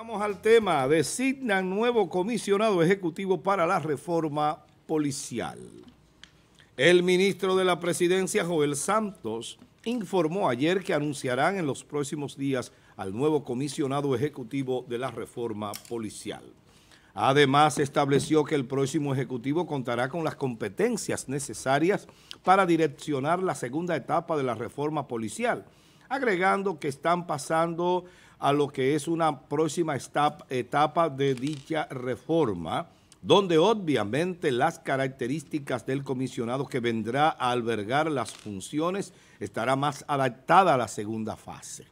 Vamos al tema. Designan nuevo comisionado ejecutivo para la reforma policial. El ministro de la Presidencia, Joel Santos, informó ayer que anunciarán en los próximos días al nuevo comisionado ejecutivo de la reforma policial. Además, estableció que el próximo Ejecutivo contará con las competencias necesarias para direccionar la segunda etapa de la reforma policial, agregando que están pasando a lo que es una próxima etapa de dicha reforma, donde obviamente las características del comisionado que vendrá a albergar las funciones estará más adaptada a la segunda fase.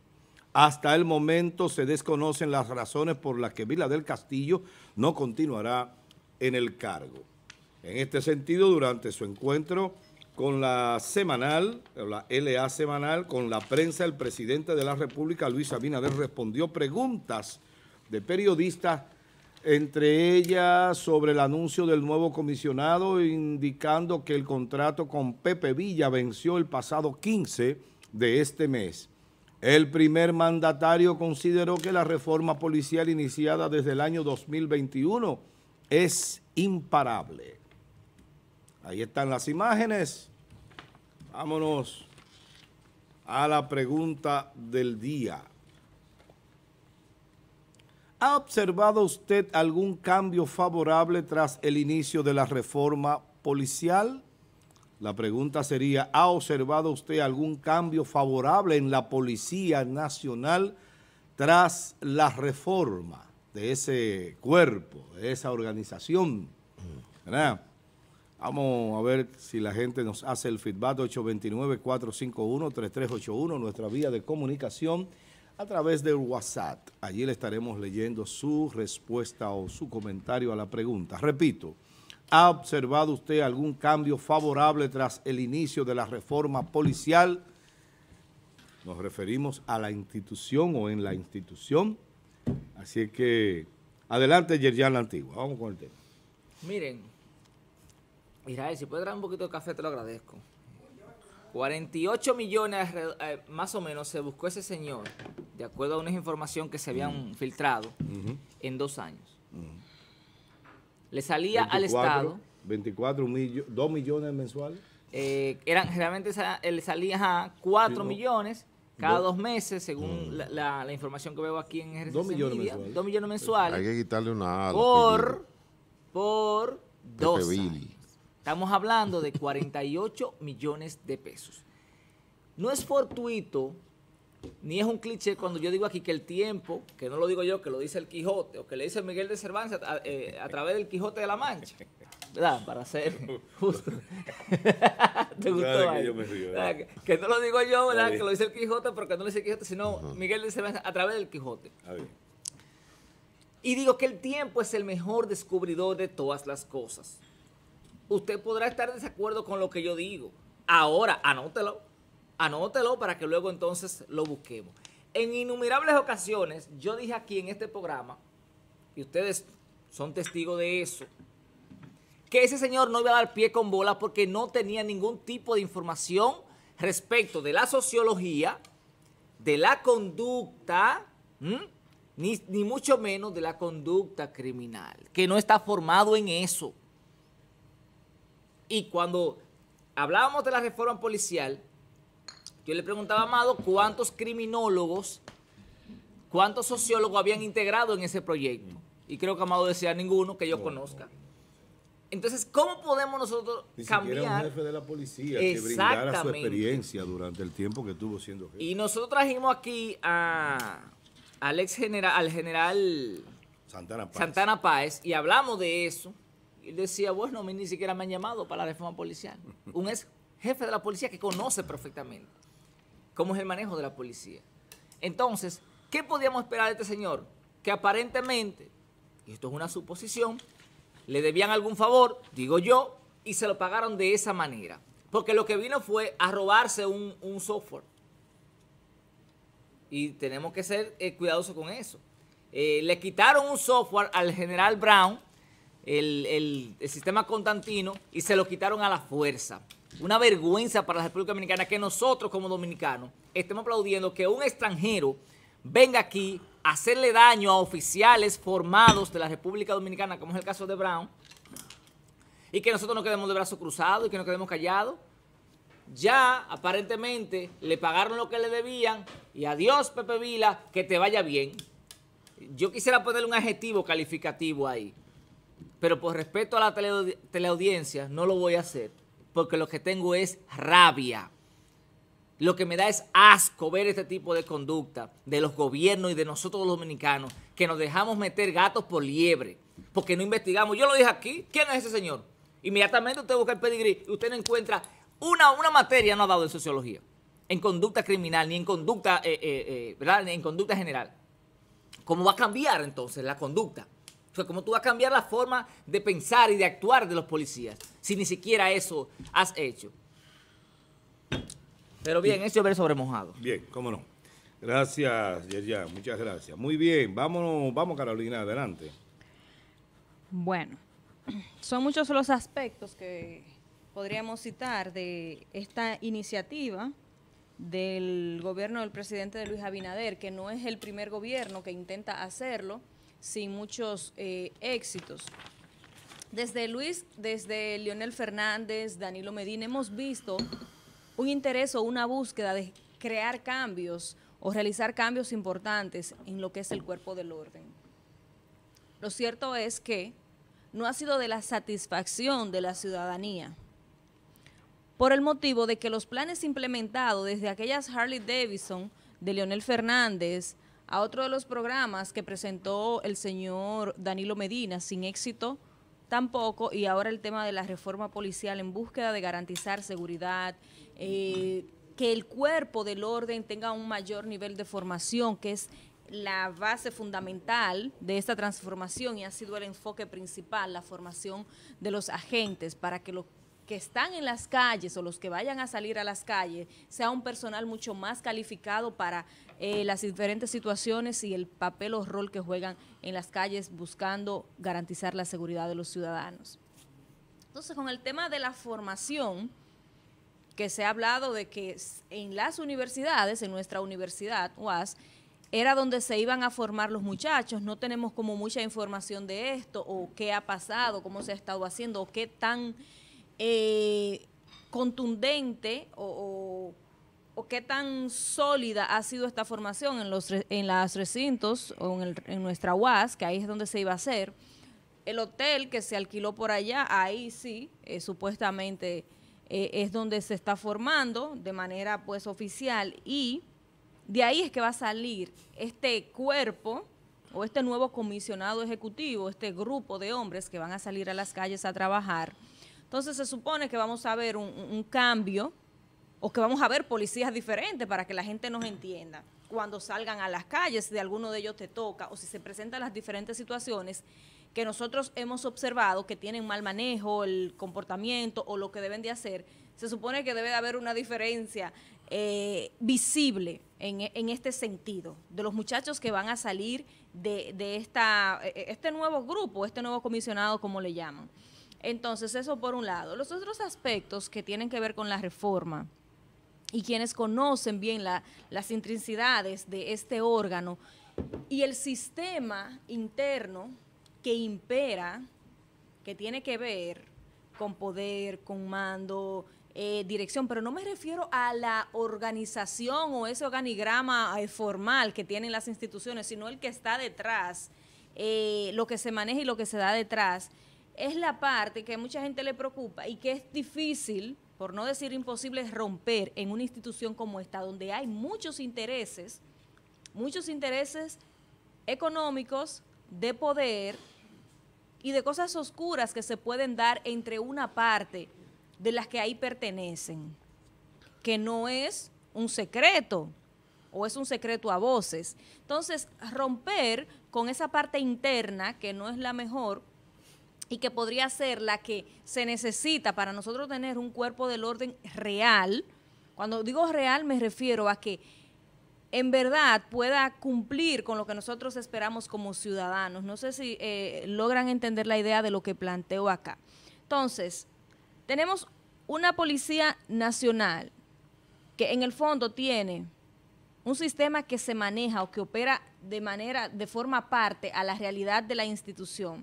Hasta el momento se desconocen las razones por las que Vila del Castillo no continuará en el cargo. En este sentido, durante su encuentro con la semanal, la LA semanal, con la prensa, el presidente de la República, Luis Abinader, respondió preguntas de periodistas, entre ellas sobre el anuncio del nuevo comisionado, indicando que el contrato con Pepe Villa venció el pasado 15 de este mes. El primer mandatario consideró que la reforma policial iniciada desde el año 2021 es imparable. Ahí están las imágenes. Vámonos a la pregunta del día. ¿Ha observado usted algún cambio favorable tras el inicio de la reforma policial? La pregunta sería, ¿ha observado usted algún cambio favorable en la Policía Nacional tras la reforma de ese cuerpo, de esa organización? Mm. ¿Verdad? Vamos a ver si la gente nos hace el feedback 829-451-3381, nuestra vía de comunicación a través del WhatsApp. Allí le estaremos leyendo su respuesta o su comentario a la pregunta. Repito, ¿ha observado usted algún cambio favorable tras el inicio de la reforma policial? Nos referimos a la institución o en la institución. Así que adelante, Yerjan La Antigua. Vamos con el tema. Miren. Mira, eh, si puedes traer un poquito de café, te lo agradezco. 48 millones, eh, más o menos, se buscó ese señor, de acuerdo a una información que se habían filtrado, en dos años. Le salía al Estado... 24 millones? 2 millones mensuales. Eh, realmente le salía a 4 millones cada dos meses, según mm. la, información que veo aquí en ejercicio. 2 millones mensuales. Hay que quitarle una Por, por dos. Estamos hablando de 48 millones de pesos. No es fortuito, ni es un cliché cuando yo digo aquí que el tiempo, que no lo digo yo, que lo dice el Quijote, o que le dice Miguel de Cervantes a, eh, través del Quijote de la Mancha. ¿Verdad? Para ser justo. ¿Te gustó? Ah, que, no lo digo yo, ¿verdad? Que lo dice el Quijote, porque no lo dice el Quijote, sino Miguel de Cervantes a través del Quijote. Y digo que el tiempo es el mejor descubridor de todas las cosas. Usted podrá estar en desacuerdo con lo que yo digo. Ahora, anótelo. Anótelo para que luego entonces lo busquemos. En innumerables ocasiones yo dije aquí en este programa, y ustedes son testigos de eso, que ese señor no iba a dar pie con bola porque no tenía ningún tipo de información respecto de la sociología, de la conducta, ni, ni, mucho menos de la conducta criminal, que no está formado en eso. Y cuando hablábamos de la reforma policial, yo le preguntaba a Amado cuántos criminólogos, cuántos sociólogos habían integrado en ese proyecto. Y creo que Amado decía ninguno que yo conozca. Entonces, ¿cómo podemos nosotros cambiar? un jefe de la policía que brindara su experiencia durante el tiempo que estuvo siendo jefe. Y nosotros trajimos aquí a, al ex general, al general Santana Páez y hablamos de eso. Y decía, bueno, ni siquiera me han llamado para la reforma policial. Un ex jefe de la policía que conoce perfectamente cómo es el manejo de la policía. Entonces, ¿qué podíamos esperar de este señor? Que aparentemente, y esto es una suposición, le debían algún favor, digo yo, y se lo pagaron de esa manera. Porque lo que vino fue a robarse un, software. Y tenemos que ser eh, cuidadosos con eso. Eh, le quitaron un software al general Brown el, sistema Constantino y se lo quitaron a la fuerza. Una vergüenza para la República Dominicana que nosotros como dominicanos estemos aplaudiendo que un extranjero venga aquí a hacerle daño a oficiales formados de la República Dominicana, como es el caso de Brown, y que nosotros no quedemos de brazos cruzados y que no quedemos callados. Ya, aparentemente, le pagaron lo que le debían y adiós, Pepe Vila, que te vaya bien. Yo quisiera ponerle un adjetivo calificativo ahí pero por respeto a la teleaudiencia no lo voy a hacer, porque lo que tengo es rabia. Lo que me da es asco ver este tipo de conducta de los gobiernos y de nosotros los dominicanos, que nos dejamos meter gatos por liebre, porque no investigamos. Yo lo dije aquí, ¿quién es ese señor? Inmediatamente usted busca el pedigrí y usted no encuentra una, una materia no ha dado en sociología, en conducta criminal, ni en conducta, eh, eh, eh ¿verdad? Ni en conducta general. ¿Cómo va a cambiar entonces la conducta? ¿cómo tú vas a cambiar la forma de pensar y de actuar de los policías si ni siquiera eso has hecho? Pero bien, eso es sobre mojado. Bien, cómo no. Gracias, Yerjan. muchas gracias. Muy bien, vámonos, vamos Carolina, adelante. Bueno, son muchos los aspectos que podríamos citar de esta iniciativa del gobierno del presidente Luis Abinader, que no es el primer gobierno que intenta hacerlo, sin muchos eh, éxitos. Desde Luis, desde Lionel Fernández, Danilo Medina, hemos visto un interés o una búsqueda de crear cambios o realizar cambios importantes en lo que es el cuerpo del orden. Lo cierto es que no ha sido de la satisfacción de la ciudadanía por el motivo de que los planes implementados desde aquellas Harley Davidson de Leonel Fernández, a otro de los programas que presentó el señor Danilo Medina sin éxito tampoco, y ahora el tema de la reforma policial en búsqueda de garantizar seguridad, eh, que el cuerpo del orden tenga un mayor nivel de formación, que es la base fundamental de esta transformación y ha sido el enfoque principal, la formación de los agentes para que los que están en las calles o los que vayan a salir a las calles sea un personal mucho más calificado para eh, las diferentes situaciones y el papel o rol que juegan en las calles buscando garantizar la seguridad de los ciudadanos. Entonces, con el tema de la formación, que se ha hablado de que en las universidades, en nuestra universidad, UAS, era donde se iban a formar los muchachos. No tenemos como mucha información de esto o qué ha pasado, cómo se ha estado haciendo o qué tan eh, contundente o, qué tan sólida ha sido esta formación en los en las recintos o en, nuestra UAS, que ahí es donde se iba a hacer. El hotel que se alquiló por allá, ahí sí, eh, supuestamente eh, es donde se está formando de manera pues oficial y de ahí es que va a salir este cuerpo o este nuevo comisionado ejecutivo, este grupo de hombres que van a salir a las calles a trabajar entonces se supone que vamos a ver un, cambio o que vamos a ver policías diferentes para que la gente nos entienda. Cuando salgan a las calles, si de alguno de ellos te toca o si se presentan las diferentes situaciones que nosotros hemos observado que tienen mal manejo, el comportamiento o lo que deben de hacer, se supone que debe de haber una diferencia eh, visible en, este sentido de los muchachos que van a salir de, de esta, e, e, este nuevo grupo, este nuevo comisionado, como le llaman. Entonces, eso por un lado. Los otros aspectos que tienen que ver con la reforma y quienes conocen bien la, las intrincidades de este órgano y el sistema interno que impera, que tiene que ver con poder, con mando, eh, dirección, pero no me refiero a la organización o ese organigrama eh, formal que tienen las instituciones, sino el que está detrás, eh, lo que se maneja y lo que se da detrás es la parte que a mucha gente le preocupa y que es difícil, por no decir imposible, romper en una institución como esta, donde hay muchos intereses, muchos intereses económicos, de poder y de cosas oscuras que se pueden dar entre una parte de las que ahí pertenecen, que no es un secreto o es un secreto a voces. Entonces, romper con esa parte interna que no es la mejor, y que podría ser la que se necesita para nosotros tener un cuerpo del orden real. Cuando digo real me refiero a que en verdad pueda cumplir con lo que nosotros esperamos como ciudadanos. No sé si eh, logran entender la idea de lo que planteo acá. Entonces, tenemos una policía nacional que en el fondo tiene un sistema que se maneja o que opera de manera, de forma parte a la realidad de la institución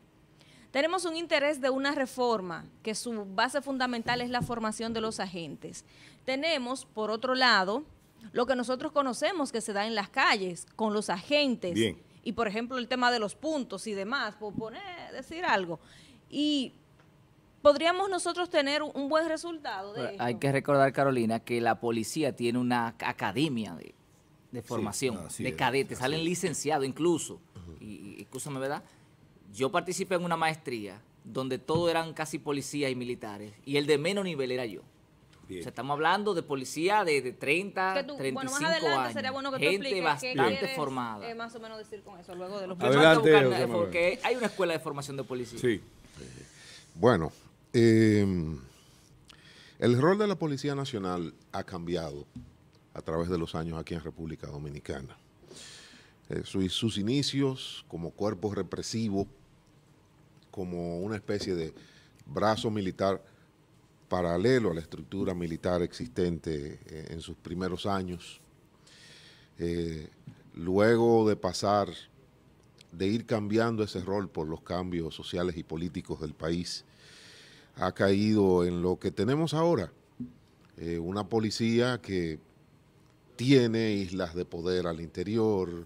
tenemos un interés de una reforma, que su base fundamental es la formación de los agentes. Tenemos, por otro lado, lo que nosotros conocemos que se da en las calles, con los agentes. Y, por ejemplo, el tema de los puntos y demás, por poner, decir algo. Y podríamos nosotros tener un buen resultado de Hay que recordar, Carolina, que la policía tiene una academia de, formación, de cadetes, salen licenciados incluso, y, escúchame, ¿verdad? Yo participé en una maestría donde todos eran casi policías y militares, y el de menos nivel era yo. estamos hablando de policía de, 30, 35 años. gente bastante eh, formada. más o menos decir con eso, luego de los Porque hay una escuela de formación de policía. Sí. Bueno, em, el rol de la Policía Nacional ha cambiado a través de los años aquí en República Dominicana. Eh, sus, sus inicios como cuerpo represivo como una especie de brazo militar paralelo a la estructura militar existente eh, en sus primeros años. Eh, luego de pasar, de ir cambiando ese rol por los cambios sociales y políticos del país, ha caído en lo que tenemos ahora, eh, una policía que tiene islas de poder al interior,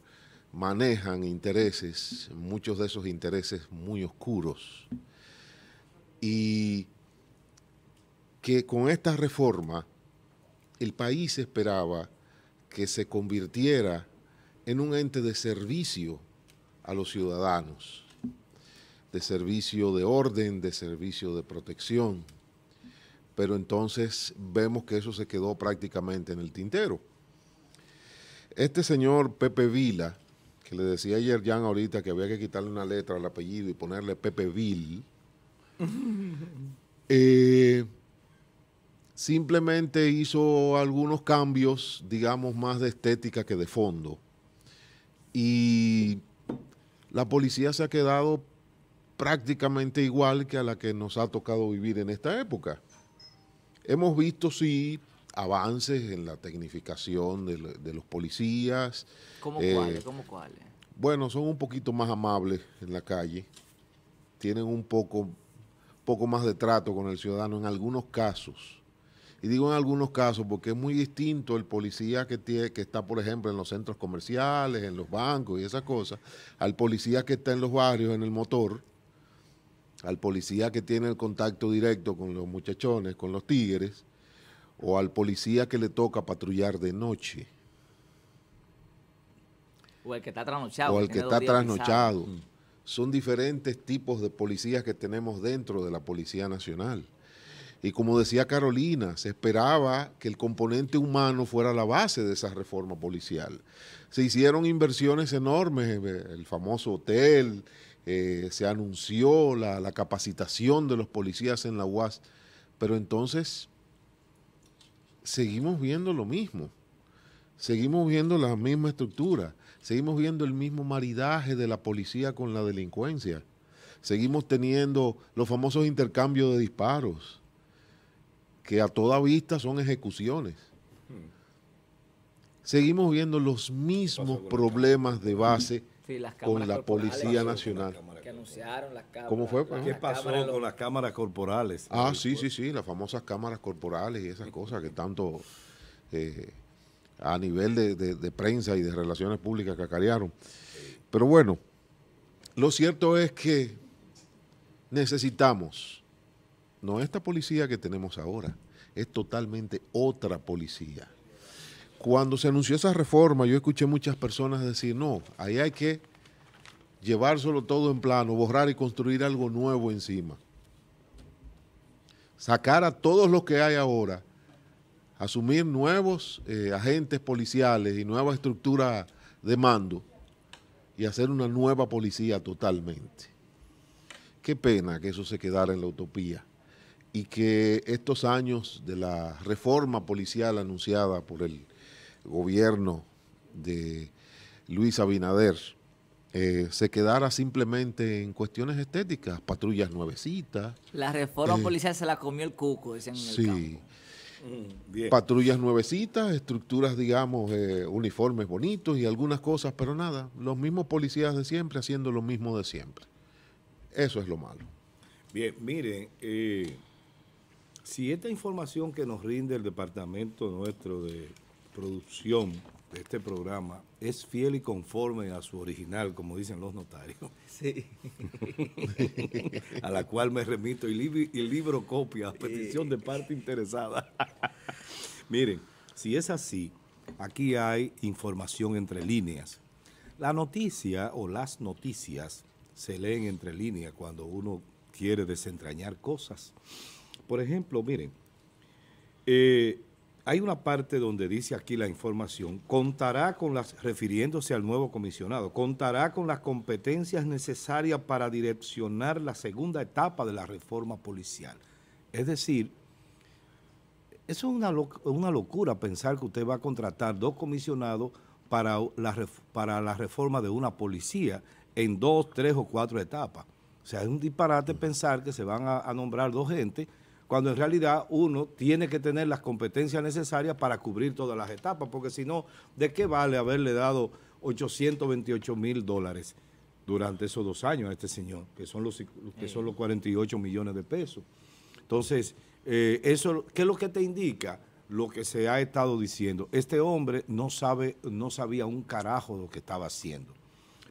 manejan intereses, muchos de esos intereses muy oscuros, y que con esta reforma el país esperaba que se convirtiera en un ente de servicio a los ciudadanos, de servicio de orden, de servicio de protección. Pero entonces vemos que eso se quedó prácticamente en el tintero. Este señor Pepe Vila, que le decía ayer Jan ahorita que había que quitarle una letra al apellido y ponerle Pepe eh, simplemente hizo algunos cambios, digamos, más de estética que de fondo. Y la policía se ha quedado prácticamente igual que a la que nos ha tocado vivir en esta época. Hemos visto, sí, avances en la tecnificación de, los policías. Eh, ¿Cómo cuáles? Bueno, son un poquito más amables en la calle, tienen un poco, poco más de trato con el ciudadano en algunos casos. Y digo en algunos casos porque es muy distinto el policía que, que está, por ejemplo, en los centros comerciales, en los bancos y esas cosas, al policía que está en los barrios, en el motor, al policía que tiene el contacto directo con los muchachones, con los tigres, o al policía que le toca patrullar de noche. O el que está trasnochado. O el que está trasnochado. Son diferentes tipos de policías que tenemos dentro de la Policía Nacional. Y como decía Carolina, se esperaba que el componente humano fuera la base de esa reforma policial. Se hicieron inversiones enormes, eh, el famoso hotel, eh, se anunció la, la capacitación de los policías en la UAS, pero entonces seguimos viendo lo mismo. Seguimos viendo la misma estructura. Seguimos viendo el mismo maridaje de la policía con la delincuencia. Seguimos teniendo los famosos intercambios de disparos, que a toda vista son ejecuciones. Hmm. Seguimos viendo los mismos problemas de base con la Policía Nacional. Que anunciaron las cámaras. ¿Cómo fue? ¿Qué pasó con las cámaras corporales? Ah, sí, sí, sí, las famosas cámaras corporales y esas cosas que tanto eh, a nivel de, de, prensa y de relaciones públicas cacarearon. Pero bueno, lo cierto es que necesitamos, no esta policía que tenemos ahora, es totalmente otra policía cuando se anunció esa reforma, yo escuché muchas personas decir, no, ahí hay que llevárselo todo en plano, borrar y construir algo nuevo encima. Sacar a todos los que hay ahora, asumir nuevos eh, agentes policiales y nueva estructura de mando y hacer una nueva policía totalmente. Qué pena que eso se quedara en la utopía y que estos años de la reforma policial anunciada por el gobierno de Luis Abinader eh, se quedara simplemente en cuestiones estéticas, patrullas nuevecitas. La reforma eh, policial se la comió el cuco, decían en el campo. Mm, patrullas nuevecitas, estructuras, digamos, eh, uniformes bonitos y algunas cosas, pero nada, los mismos policías de siempre haciendo lo mismo de siempre. Eso es lo malo. Bien, miren, si esta información que nos rinde el departamento nuestro de producción de este programa es fiel y conforme a su original, como dicen los notarios. Sí. a la cual me remito y, libro copia a petición de parte interesada. Miren, si es así, aquí hay información entre líneas. La noticia o las noticias se leen entre líneas cuando uno quiere desentrañar cosas. Por ejemplo, miren, eh, hay una parte donde dice aquí la información, contará con las, refiriéndose al nuevo comisionado, contará con las competencias necesarias para direccionar la segunda etapa de la reforma policial. Es decir, eso es una, una locura pensar que usted va a contratar dos comisionados para la, para la reforma de una policía en dos, tres o cuatro etapas. O sea, es un disparate pensar que se van a, a nombrar dos gente cuando en realidad uno tiene que tener las competencias necesarias para cubrir todas las etapas, porque si no, ¿de qué vale haberle dado 828 mil dólares durante esos dos años a este señor, que son los, que son los 48 millones de pesos? Entonces, eh, eso, ¿qué es lo que te indica? Lo que se ha estado diciendo. Este hombre no, sabe, no sabía un carajo lo que estaba haciendo.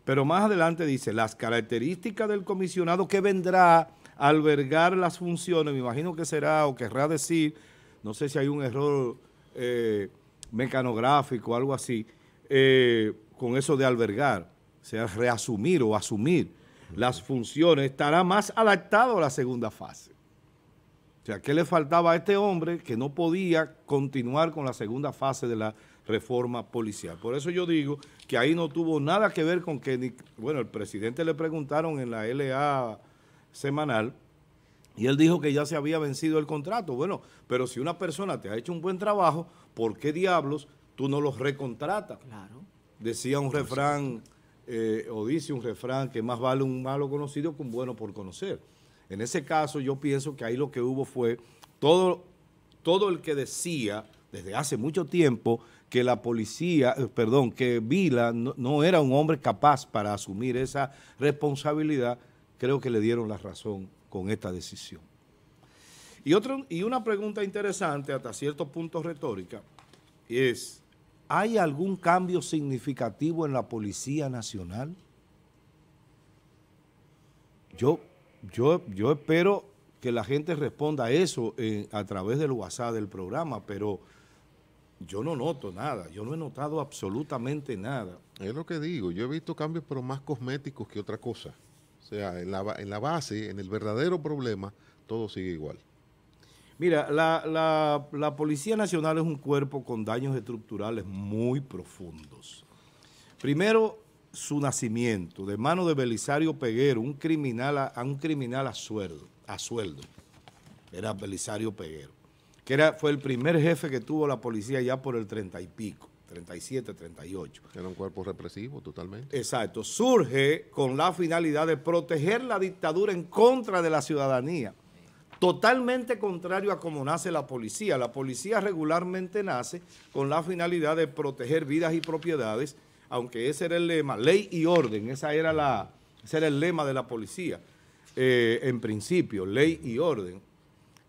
Pero más adelante dice, las características del comisionado que vendrá albergar las funciones, me imagino que será o querrá decir, no sé si hay un error eh, mecanográfico o algo así, eh, con eso de albergar, o sea, reasumir o asumir las funciones, estará más adaptado a la segunda fase. O sea, ¿qué le faltaba a este hombre que no podía continuar con la segunda fase de la reforma policial? Por eso yo digo que ahí no tuvo nada que ver con que, ni, bueno, el presidente le preguntaron en la LA semanal. Y él dijo que ya se había vencido el contrato. Bueno, pero si una persona te ha hecho un buen trabajo, ¿por qué diablos tú no los recontratas? Claro. Decía un refrán, eh, o dice un refrán, que más vale un malo conocido que un bueno por conocer. En ese caso yo pienso que ahí lo que hubo fue todo, todo el que decía desde hace mucho tiempo que la policía, eh, perdón, que Vila no era un hombre capaz para asumir esa responsabilidad, creo que le dieron la razón con esta decisión. Y, otro, y una pregunta interesante, hasta cierto punto retórica, es, ¿hay algún cambio significativo en la Policía Nacional? Yo, yo, yo espero que la gente responda a eso eh, a través del WhatsApp del programa, pero yo no noto nada, yo no he notado absolutamente nada. Es lo que digo, yo he visto cambios pero más cosméticos que otra cosa. O sea, en la, base, en el verdadero problema, todo sigue igual. Mira, la, Policía Nacional es un cuerpo con daños estructurales muy profundos. Primero, su nacimiento, de mano de Belisario Peguero, un criminal a, un criminal a sueldo, a sueldo. Era Belisario Peguero, que era, fue el primer jefe que tuvo la policía ya por el treinta y pico. 37, 38. Era un cuerpo represivo totalmente. Exacto. Surge con la finalidad de proteger la dictadura en contra de la ciudadanía. Totalmente contrario a cómo nace la policía. La policía regularmente nace con la finalidad de proteger vidas y propiedades, aunque ese era el lema, ley y orden, esa era la, ese era el lema de la policía, eh, en principio, ley y orden.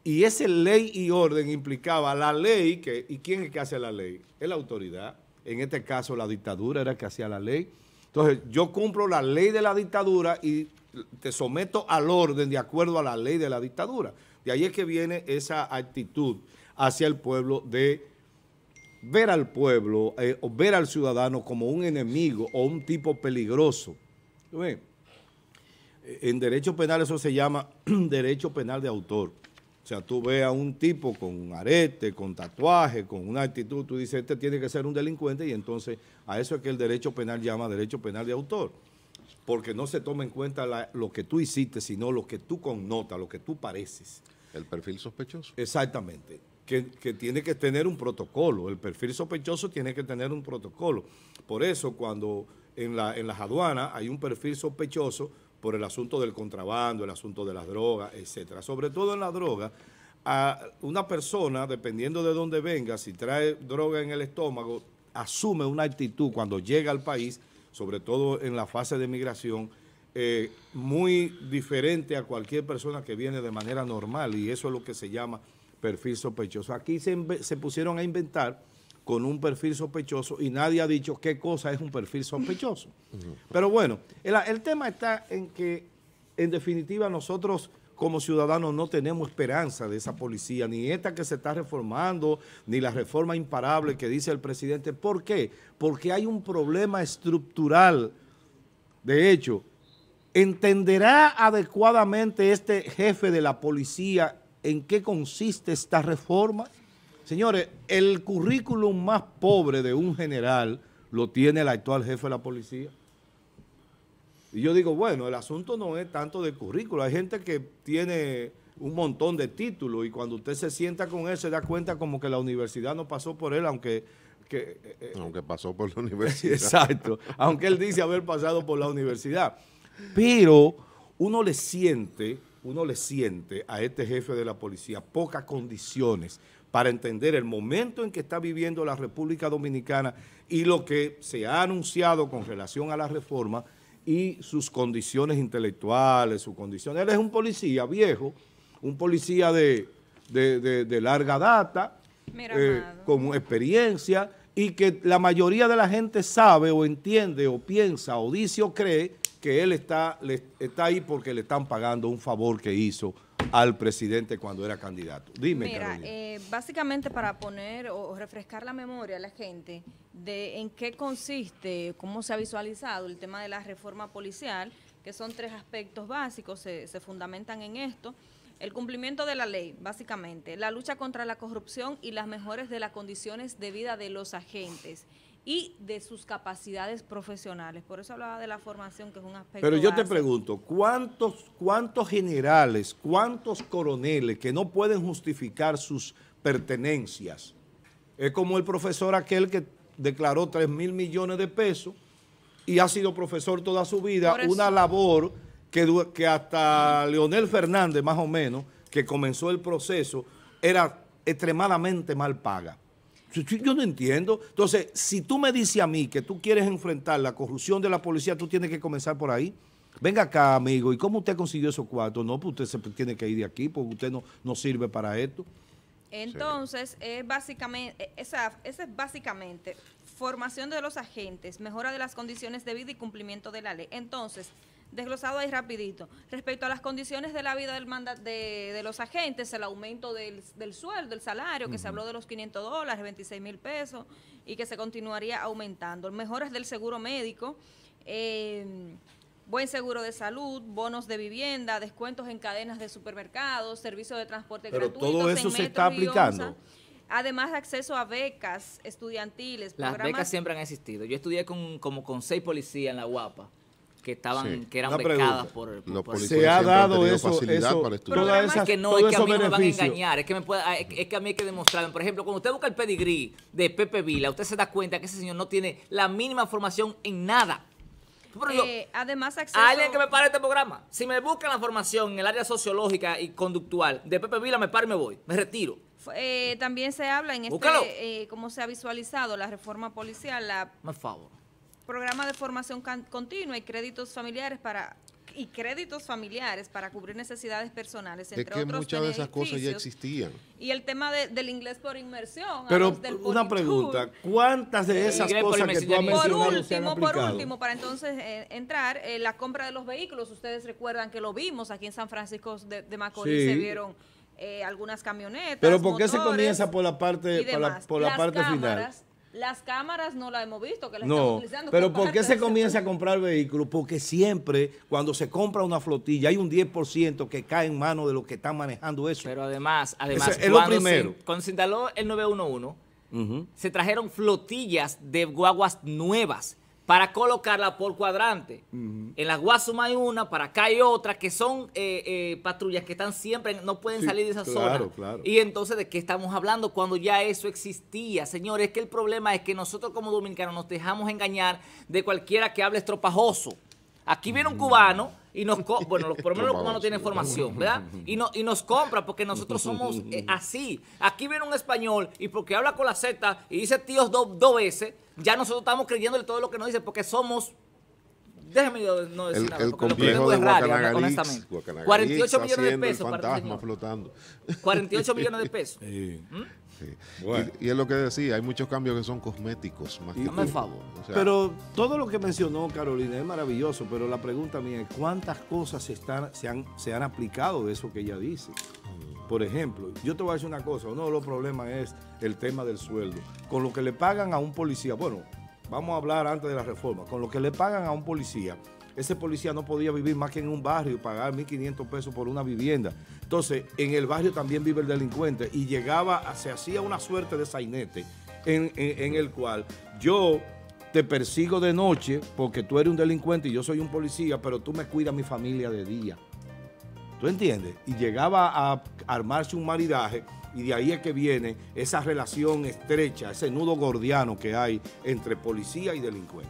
Y ese ley y orden implicaba la ley, que, ¿y quién es que hace la ley? Es la autoridad. En este caso, la dictadura era que hacía la ley. Entonces, yo cumplo la ley de la dictadura y te someto al orden de acuerdo a la ley de la dictadura. De ahí es que viene esa actitud hacia el pueblo de ver al pueblo, eh, o ver al ciudadano como un enemigo o un tipo peligroso. En derecho penal eso se llama derecho penal de autor. O sea, tú ves a un tipo con un arete, con tatuaje, con una actitud, tú dices, este tiene que ser un delincuente y entonces a eso es que el derecho penal llama derecho penal de autor. Porque no se toma en cuenta lo que tú hiciste, sino lo que tú connotas, lo que tú pareces. El perfil sospechoso. Exactamente. Que, tiene que tener un protocolo. El perfil sospechoso tiene que tener un protocolo. Por eso cuando en, la, en las aduanas hay un perfil sospechoso, por el asunto del contrabando, el asunto de las drogas, etcétera. Sobre todo en la droga, a una persona, dependiendo de dónde venga, si trae droga en el estómago, asume una actitud cuando llega al país, sobre todo en la fase de migración, eh, muy diferente a cualquier persona que viene de manera normal y eso es lo que se llama perfil sospechoso. Aquí se pusieron a inventar con un perfil sospechoso y nadie ha dicho qué cosa es un perfil sospechoso. Pero bueno, el, tema está en que, en definitiva, nosotros como ciudadanos no tenemos esperanza de esa policía, ni esta que se está reformando, ni la reforma imparable que dice el presidente. ¿Por qué? Porque hay un problema estructural. De hecho, ¿entenderá adecuadamente este jefe de la policía en qué consiste esta reforma? Señores, el currículum más pobre de un general lo tiene el actual jefe de la policía. Y yo digo, bueno, el asunto no es tanto de currículo. Hay gente que tiene un montón de títulos y cuando usted se sienta con él se da cuenta como que la universidad no pasó por él, aunque... Eh, eh, aunque pasó por la universidad. Exacto. aunque él dice haber pasado por la universidad. Pero uno le siente, uno le siente a este jefe de la policía pocas condiciones para entender el momento en que está viviendo la República Dominicana y lo que se ha anunciado con relación a la reforma y sus condiciones intelectuales, sus condiciones. Él es un policía viejo, un policía de, larga data, eh, con experiencia, y que la mayoría de la gente sabe o entiende o piensa o dice o cree que él está, está ahí porque le están pagando un favor que hizo al presidente cuando era candidato. Dime, Mira, eh, básicamente para poner o refrescar la memoria a la gente de en qué consiste, cómo se ha visualizado el tema de la reforma policial, que son tres aspectos básicos, se, se fundamentan en esto. El cumplimiento de la ley, básicamente, la lucha contra la corrupción y las mejores de las condiciones de vida de los agentes y de sus capacidades profesionales. Por eso hablaba de la formación, que es un aspecto Pero yo te pregunto, ¿cuántos, ¿cuántos generales, cuántos coroneles que no pueden justificar sus pertenencias? Es como el profesor aquel que declaró 3 mil millones de pesos y ha sido profesor toda su vida, una labor que, que hasta Leonel Fernández, más o menos, que comenzó el proceso, era extremadamente mal paga. Yo no entiendo. Entonces, si tú me dices a mí que tú quieres enfrentar la corrupción de la policía, tú tienes que comenzar por ahí. Venga acá, amigo, ¿y cómo usted consiguió esos cuartos? No, pues usted se tiene que ir de aquí porque usted no, no sirve para esto. Entonces, es básicamente, esa, esa es básicamente formación de los agentes, mejora de las condiciones de vida y cumplimiento de la ley. Entonces, desglosado ahí rapidito. Respecto a las condiciones de la vida del de, los agentes, el aumento del, sueldo, el salario, que se habló de los 500 dólares, 26 mil pesos, y que se continuaría aumentando. Mejoras del seguro médico, eh, buen seguro de salud, bonos de vivienda, descuentos en cadenas de supermercados, servicios de transporte Pero gratuito. todo eso se está aplicando. Además, acceso a becas estudiantiles. Las becas siempre han existido. Yo estudié con, como con seis policías en la Guapa que estaban que eran becadas por, por, se ha dado eso, eso es que no es que a mí me van a engañar es que me es, que a mí hay que demostrarme por ejemplo cuando usted busca el pedigrí de Pepe Vila usted se da cuenta que ese señor no tiene la mínima formación en nada eh, además, alguien que me pare este programa. Si me busca la formación en el área sociológica y conductual de Pepe Vila, me paro y me voy, me retiro. Eh, también se habla en este, eh, cómo se ha visualizado la reforma policial, la... Me favor programa de formación continua y créditos familiares para y créditos familiares para cubrir necesidades personales. Entre es que otros muchas de esas cosas ya existían. Y el tema del inglés por inmersión. Pero una pregunta, ¿cuántas de esas cosas que tú has mencionado Por último, por último, para entonces eh, entrar, eh, la compra de los vehículos, ustedes recuerdan que lo vimos aquí en San Francisco de, Macorís, se vieron... Eh, algunas camionetas, Pero ¿por qué se comienza por la parte, por la, parte final? Las cámaras no las hemos visto, que las no, utilizando Pero ¿por qué se comienza a comprar vehículos? Porque siempre, cuando se compra una flotilla, hay un 10% que cae en manos de los que están manejando eso. Pero además, además, cuando, Se, instaló el 911, se trajeron flotillas de guaguas nuevas para colocarla por cuadrante. En la Guasuma hay una, para acá hay otra, que son eh, eh, patrullas que están siempre, no pueden salir de esa zona. Y entonces, ¿de qué estamos hablando cuando ya eso existía? Señores, es que el problema es que nosotros como dominicanos nos dejamos engañar de cualquiera que hable estropajoso. Aquí viene un mm. cubano y nos bueno, por lo menos los no tienen formación, ¿verdad? Y, no, y nos compra porque nosotros somos eh, así. Aquí viene un español y porque habla con la Z y dice tíos dos veces, ya nosotros estamos creyéndole todo lo que nos dice porque somos... Déjame no decir nada, el complejo de Guacanagalix, honestamente. 48 millones de pesos para flotando. 48 millones de pesos. Sí. ¿Mm? Y, es lo que decía, hay muchos cambios que son cosméticos. Más favor. pero todo lo que mencionó Carolina es maravilloso, pero la pregunta mía es cuántas cosas están, se, han, se han aplicado de eso que ella dice. Mm. Por ejemplo, yo te voy a decir una cosa, uno de los problemas es el tema del sueldo. Con lo que le pagan a un policía, bueno, vamos a hablar antes de la reforma, con lo que le pagan a un policía, ese policía no podía vivir más que en un barrio y pagar 1.500 pesos por una vivienda. Entonces, en el barrio también vive el delincuente y llegaba, se hacía una suerte de sainete en, el cual yo te persigo de noche porque tú eres un delincuente y yo soy un policía, pero tú me cuidas mi familia de día. ¿Tú entiendes? Y llegaba a armarse un maridaje y de ahí es que viene esa relación estrecha, ese nudo gordiano que hay entre policía y delincuente.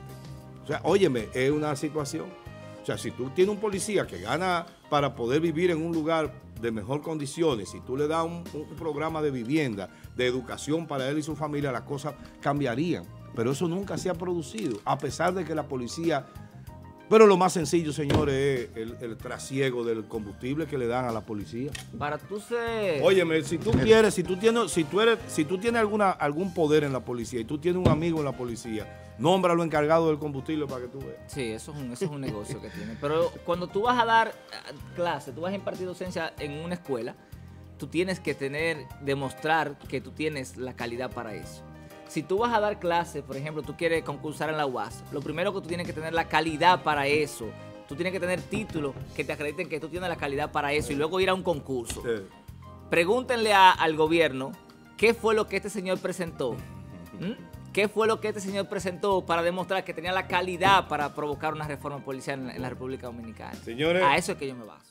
O sea, óyeme, es una situación. O sea, si tú tienes un policía que gana para poder vivir en un lugar de mejor condiciones, si tú le das un, programa de vivienda, de educación para él y su familia, las cosas cambiarían. Pero eso nunca se ha producido, a pesar de que la policía pero lo más sencillo, señores, es el, trasiego del combustible que le dan a la policía. Para tú ser... Óyeme, si tú quieres, si tú tienes, si tú eres, si tú tienes alguna, algún poder en la policía y tú tienes un amigo en la policía, nómbralo encargado del combustible para que tú veas. Sí, eso es un, negocio que tiene. Pero cuando tú vas a dar eh, clase, tú vas a impartir docencia en una escuela, tú tienes que tener, demostrar que tú tienes la calidad para eso. Si tú vas a dar clases, por ejemplo, tú quieres concursar en la UAS, lo primero que tú tienes que tener la calidad para eso. Tú tienes que tener títulos que te acrediten que tú tienes la calidad para eso y luego ir a un concurso. Pregúntenle al gobierno qué fue lo que este señor presentó. ¿Mm? ¿Qué fue lo que este señor presentó para demostrar que tenía la calidad para provocar una reforma policial en, la República Dominicana? Señores, a eso es que yo me baso.